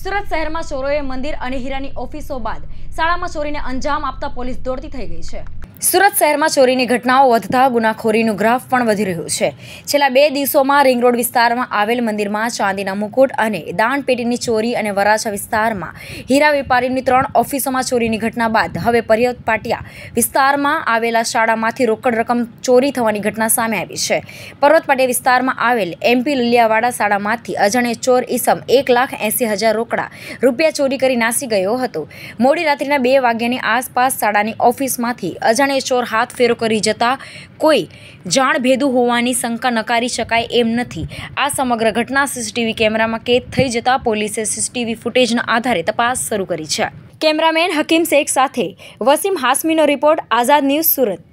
સુરત શહેરમાં ચોરોએ મંદિર અને હીરાની ઓફિસો બાદ શાળામાં ચોરીને અંજામ આપતા પોલીસ દોડતી થઈ ગઈ છે સુરત શહેરમાં ચોરીની ઘટનાઓ વધતા ગુનાખોરીનું ગ્રાફ પણ વધી રહ્યું છે છેલ્લા બે દિવસોમાં રિંગ રોડ વિસ્તારમાં આવેલ મંદિરમાં ચાંદીના મુકુટ અને દાણપેટીની ચોરી અને વરાછા વિસ્તારમાં હીરા વેપારીની ત્રણ ઓફિસોમાં ચોરીની ઘટના બાદ હવે પર્યત પાટિયા વિસ્તારમાં આવેલા શાળામાંથી રોકડ રકમ ચોરી થવાની ઘટના સામે આવી છે પર્વત પાટિયા વિસ્તારમાં આવેલ એમપી લુલિયાવાડા શાળામાંથી અજાણ્ય ચોર ઈસમ એક લાખ એંસી હજાર રોકડા રૂપિયા ચોરી કરી નાસી ગયો હતો મોડી રાત્રિના બે વાગ્યાની આસપાસ શાળાની ઓફિસમાંથી અજાણ કારણે ચોર હાથ ફેરો કરી જતા કોઈ જાણભેદું હોવાની શંકા નકારી શકાય એમ નથી આ સમગ્ર ઘટના સીસીટીવી કેમેરામાં કેદ થઈ જતા પોલીસે સીસીટીવી ફૂટેજના આધારે તપાસ શરૂ કરી છે કેમેરામેન હકીમ શેખ સાથે વસીમ હાસમીનો રિપોર્ટ આઝાદ ન્યૂઝ સુરત